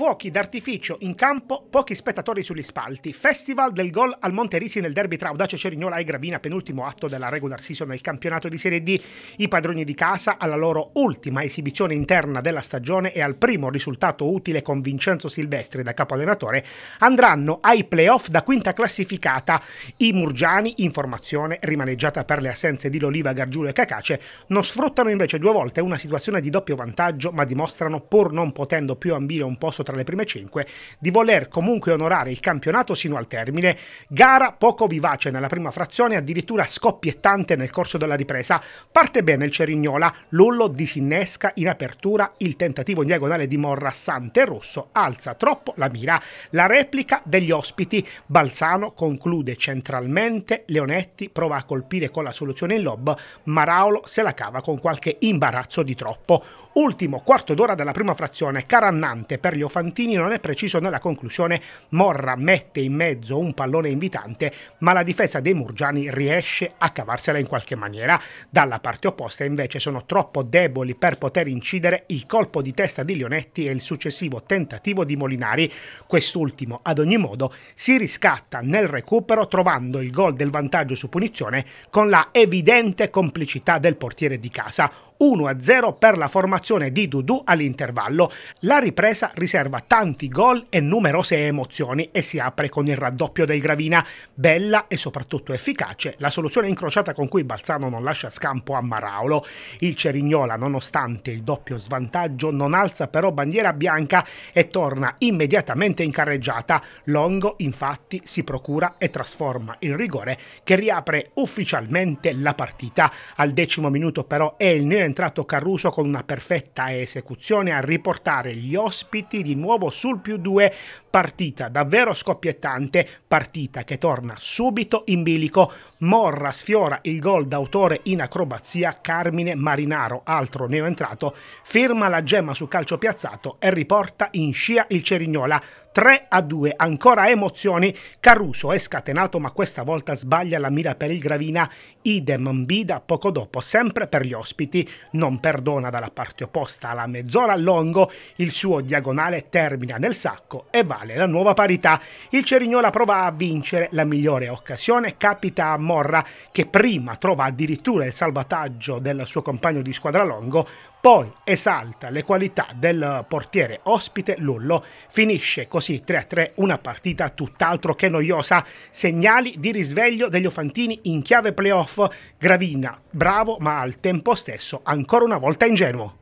fuochi d'artificio in campo, pochi spettatori sugli spalti, festival del gol al Monterisi nel derby tra Audace Cerignola e Gravina, penultimo atto della regular season del campionato di Serie D, i padroni di casa alla loro ultima esibizione interna della stagione e al primo risultato utile con Vincenzo Silvestri da capo allenatore, andranno ai playoff da quinta classificata i Murgiani in formazione rimaneggiata per le assenze di Loliva, Gargiulo e Cacace, non sfruttano invece due volte una situazione di doppio vantaggio ma dimostrano pur non potendo più ambire un posto tra le prime 5, di voler comunque onorare il campionato sino al termine. Gara poco vivace nella prima frazione, addirittura scoppiettante nel corso della ripresa. Parte bene il Cerignola, Lullo disinnesca in apertura il tentativo in diagonale di Morra Sante Rosso, alza troppo la mira. La replica degli ospiti, Balzano conclude centralmente, Leonetti prova a colpire con la soluzione in lob, ma Raolo se la cava con qualche imbarazzo di troppo. Ultimo quarto d'ora della prima frazione, carannante per gli Fantini non è preciso nella conclusione, Morra mette in mezzo un pallone invitante, ma la difesa dei Murgiani riesce a cavarsela in qualche maniera. Dalla parte opposta invece sono troppo deboli per poter incidere il colpo di testa di Lionetti e il successivo tentativo di Molinari. Quest'ultimo, ad ogni modo, si riscatta nel recupero trovando il gol del vantaggio su punizione con la evidente complicità del portiere di casa 1-0 per la formazione di Dudu all'intervallo. La ripresa riserva tanti gol e numerose emozioni e si apre con il raddoppio del Gravina. Bella e soprattutto efficace la soluzione incrociata con cui Balzano non lascia scampo a Maraolo. Il Cerignola, nonostante il doppio svantaggio, non alza però bandiera bianca e torna immediatamente in carreggiata. Longo infatti si procura e trasforma il rigore che riapre ufficialmente la partita. Al decimo minuto però è il Nuremberg entrato Caruso con una perfetta esecuzione a riportare gli ospiti di nuovo sul più 2, partita davvero scoppiettante, partita che torna subito in bilico. Morra sfiora il gol d'autore in acrobazia, Carmine Marinaro, altro neoentrato, firma la gemma su calcio piazzato e riporta in scia il Cerignola 3 a 2, ancora emozioni, Caruso è scatenato ma questa volta sbaglia la mira per il Gravina, idem Bida poco dopo, sempre per gli ospiti, non perdona dalla parte opposta alla mezz'ora a Longo, il suo diagonale termina nel sacco e vale la nuova parità. Il Cerignola prova a vincere, la migliore occasione capita a Morra che prima trova addirittura il salvataggio del suo compagno di squadra Longo, poi esalta le qualità del portiere ospite Lullo, finisce così 3-3 una partita tutt'altro che noiosa, segnali di risveglio degli Ofantini in chiave playoff, Gravina bravo ma al tempo stesso ancora una volta ingenuo.